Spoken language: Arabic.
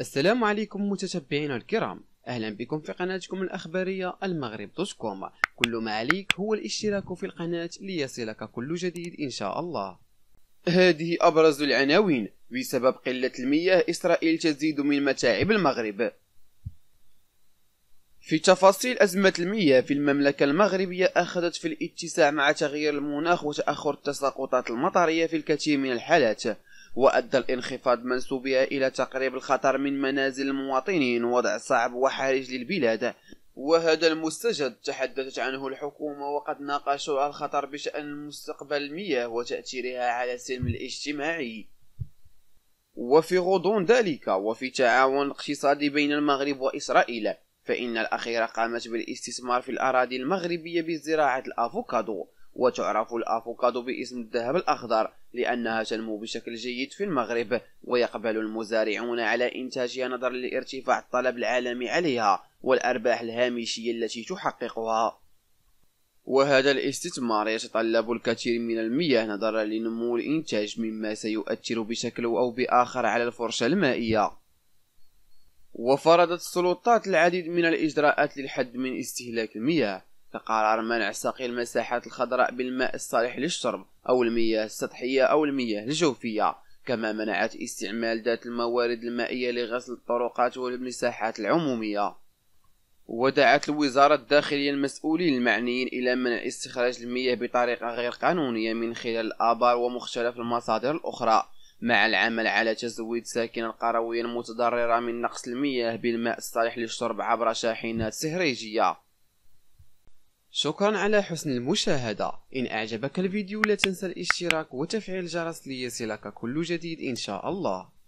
السلام عليكم متتبعينا الكرام اهلا بكم في قناتكم الاخباريه المغرب دوت كوم كل ما عليك هو الاشتراك في القناه ليصلك كل جديد ان شاء الله هذه ابرز العناوين بسبب قله المياه اسرائيل تزيد من متاعب المغرب في تفاصيل أزمة المياه في المملكة المغربية أخذت في الاتساع مع تغيير المناخ وتأخر التساقطات المطرية في الكثير من الحالات وأدى الانخفاض منسوبها إلى تقريب الخطر من منازل المواطنين وضع صعب وحرج للبلاد وهذا المستجد تحدثت عنه الحكومة وقد ناقشوا الخطر بشأن مستقبل المياه وتأثيرها على السلم الاجتماعي وفي غضون ذلك وفي تعاون اقتصادي بين المغرب وإسرائيل فإن الأخيرة قامت بالاستثمار في الأراضي المغربية بزراعة الأفوكادو وتعرف الأفوكادو باسم الذهب الأخضر لأنها تنمو بشكل جيد في المغرب ويقبل المزارعون على إنتاجها نظرا لارتفاع الطلب العالمي عليها والأرباح الهامشية التي تحققها وهذا الاستثمار يتطلب الكثير من المياه نظرا لنمو الإنتاج مما سيؤثر بشكل أو بآخر على الفرشة المائية وفرضت السلطات العديد من الإجراءات للحد من استهلاك المياه كقرار منع سقي المساحات الخضراء بالماء الصالح للشرب أو المياه السطحية أو المياه الجوفية كما منعت استعمال ذات الموارد المائية لغسل الطرقات والمساحات العمومية ودعت الوزارة الداخلية المسؤولين المعنيين إلى منع استخراج المياه بطريقة غير قانونية من خلال الآبار ومختلف المصادر الأخرى مع العمل على تزويد ساكن القروية المتضررة من نقص المياه بالماء الصالح للشرب عبر شاحنات سهريجية شكرا على حسن المشاهدة إن أعجبك الفيديو لا تنسى الاشتراك وتفعيل الجرس ليصلك كل جديد إن شاء الله